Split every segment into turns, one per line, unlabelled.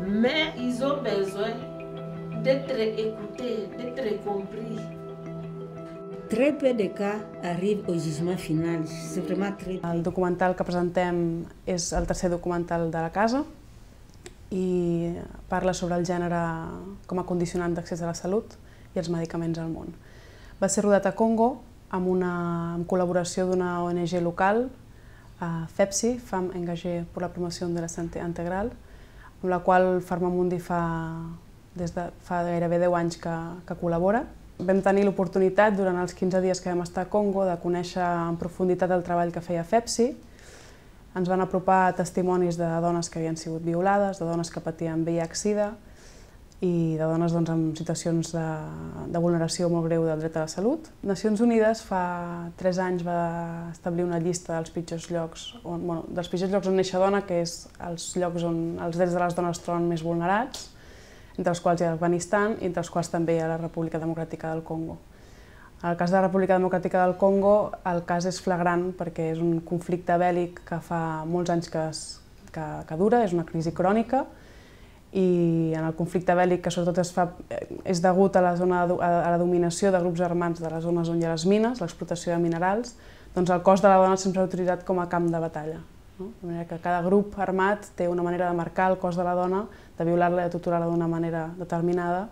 Mais ils ont besoin d'être écoutés, d'être compris. Très peu de cas arrivent au jugement final, c'est vraiment très peu. El documental que presentem és el tercer documental de la casa i parla sobre el gènere com a condicionant d'accés a la salut i els medicaments al món. Va ser rodat a Congo amb, una, amb col·laboració d'una ONG local, a FEPSI, Femme Engagée pour la Promoció de la Santé Integral, amb la qual Farmamundi fa, des de, fa gairebé 10 anys que, que col·labora. Vam tenir l'oportunitat, durant els 15 dies que vam estar a Congo, de conèixer en profunditat el treball que feia FEPSI. Ens van apropar testimonis de dones que havien sigut violades, de dones que patien VIH-Sida, i de dones doncs, amb situacions de, de vulneració molt greu del dret a la salut. Nacions Unides fa tres anys va establir una llista dels pitjors llocs on, bueno, dels pitjors llocs on néixer dona, que és els llocs on els drets de les dones troben més vulnerats, entre els quals hi ha l'Afganistan i entre els quals també hi ha la República Democràtica del Congo. En el cas de la República Democràtica del Congo, el cas és flagrant perquè és un conflicte bèl·lic que fa molts anys que, es, que, que dura, és una crisi crònica, i en el conflicte bèl·lic que sobretot es fa, eh, és degut a la, zona, a la dominació de grups armats de les zones on hi ha les mines, l'explotació de minerals, doncs el cos de la dona sempre s'ha utilitzat com a camp de batalla. No? De manera que cada grup armat té una manera de marcar el cos de la dona, de violar-la i de torturar-la d'una manera determinada,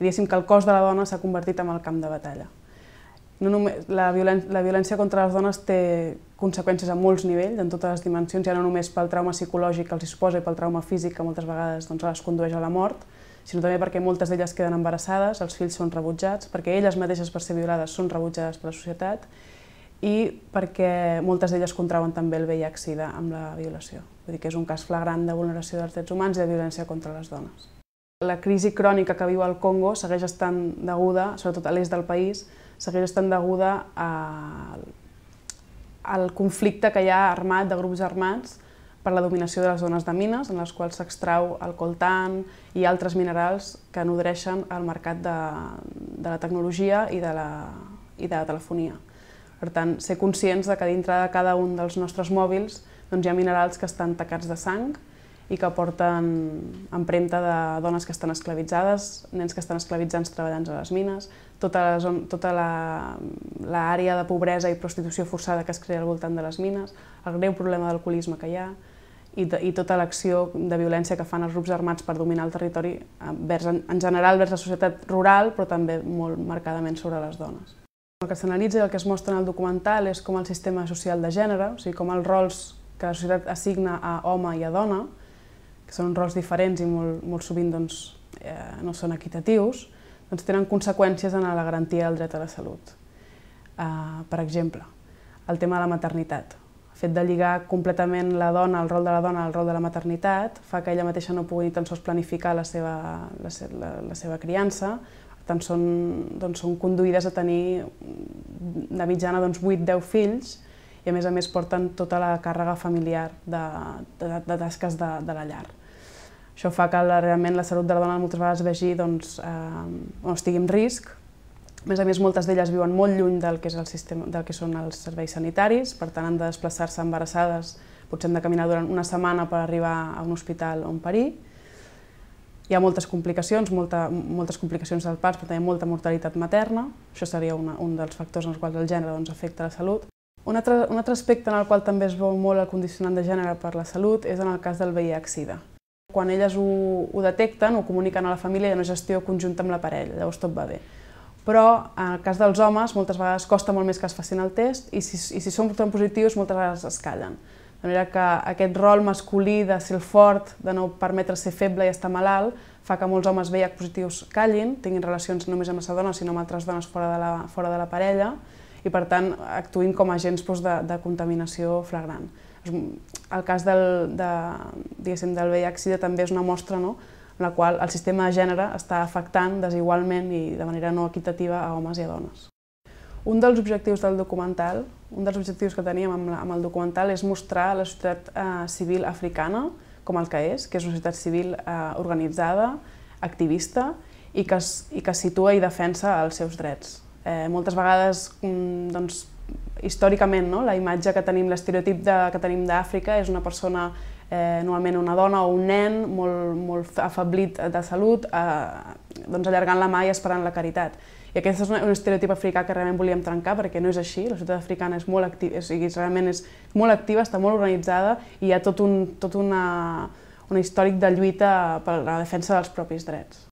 i diguéssim que el cos de la dona s'ha convertit en el camp de batalla no només, la, violen, la violència contra les dones té conseqüències a molts nivells, en totes les dimensions, ja no només pel trauma psicològic que els suposa i pel trauma físic que moltes vegades doncs, les condueix a la mort, sinó també perquè moltes d'elles queden embarassades, els fills són rebutjats, perquè elles mateixes per ser violades són rebutjades per la societat i perquè moltes d'elles contrauen també el VIH-Sida amb la violació. Vull dir que és un cas flagrant de vulneració dels drets humans i de violència contra les dones. La crisi crònica que viu el Congo segueix estant deguda, sobretot a l'est del país, segueix estant deguda a, al conflicte que hi ha armat de grups armats per la dominació de les zones de mines, en les quals s'extrau el coltan i altres minerals que nodreixen el mercat de, de la tecnologia i de la, i de la telefonia. Per tant, ser conscients de que dintre de cada un dels nostres mòbils doncs, hi ha minerals que estan tacats de sang, i que porten empremta de dones que estan esclavitzades, nens que estan esclavitzants treballant a les mines, tota l'àrea tota la, la àrea de pobresa i prostitució forçada que es crea al voltant de les mines, el greu problema d'alcoholisme que hi ha i, i tota l'acció de violència que fan els grups armats per dominar el territori eh, vers, en general vers la societat rural, però també molt marcadament sobre les dones. El que s'analitza i el que es mostra en el documental és com el sistema social de gènere, o sigui, com els rols que la societat assigna a home i a dona, que són rols diferents i molt, molt sovint doncs, eh, no són equitatius, doncs tenen conseqüències en la garantia del dret a la salut. Eh, per exemple, el tema de la maternitat. El fet de lligar completament la dona, el rol de la dona, al rol de la maternitat, fa que ella mateixa no pugui tan sols planificar la seva, la, se, la, la seva criança, tant són, doncs, són conduïdes a tenir de mitjana doncs, 8-10 fills, i a més a més porten tota la càrrega familiar de, de, de tasques de, de la llar. Això fa que la, realment la salut de la dona moltes vegades vegi doncs, eh, on estigui en risc. A més a més, moltes d'elles viuen molt lluny del que, és el sistema, del que són els serveis sanitaris, per tant han de desplaçar-se embarassades, potser hem de caminar durant una setmana per arribar a un hospital on parir. Hi ha moltes complicacions, molta, moltes complicacions del parts, però també molta mortalitat materna. Això seria una, un dels factors en els quals el gènere doncs, afecta la salut. Un altre, un altre aspecte en el qual també es veu molt el condicionant de gènere per la salut és en el cas del VIH-Sida. Quan elles ho, ho detecten, ho comuniquen a la família i hi una gestió conjunta amb la parella, llavors tot va bé. Però en el cas dels homes, moltes vegades costa molt més que es facin el test i si, i si són tan positius, moltes vegades es callen. De manera que aquest rol masculí de ser fort, de no permetre ser feble i estar malalt, fa que molts homes VIH positius callin, tinguin relacions només amb la dona, sinó amb altres dones fora de la, fora de la parella, i per tant actuïn com agents doncs, de, de contaminació flagrant. El cas del, de, del VIH-Sida també és una mostra no? en la qual el sistema de gènere està afectant desigualment i de manera no equitativa a homes i a dones. Un dels objectius del documental, un dels objectius que teníem amb, la, amb el documental és mostrar la societat eh, civil africana com el que és, que és una societat civil eh, organitzada, activista i que, es, i que situa i defensa els seus drets. Eh, moltes vegades mm, doncs, històricament, no? la imatge que tenim, l'estereotip que tenim d'Àfrica és una persona, eh, normalment una dona o un nen, molt, molt afablit de salut, eh, doncs allargant la mà i esperant la caritat. I aquest és un, estereotip africà que realment volíem trencar perquè no és així, la ciutat africana és molt activa, o sigui, realment és molt activa, està molt organitzada i hi ha tot un, tot una, un històric de lluita per la defensa dels propis drets.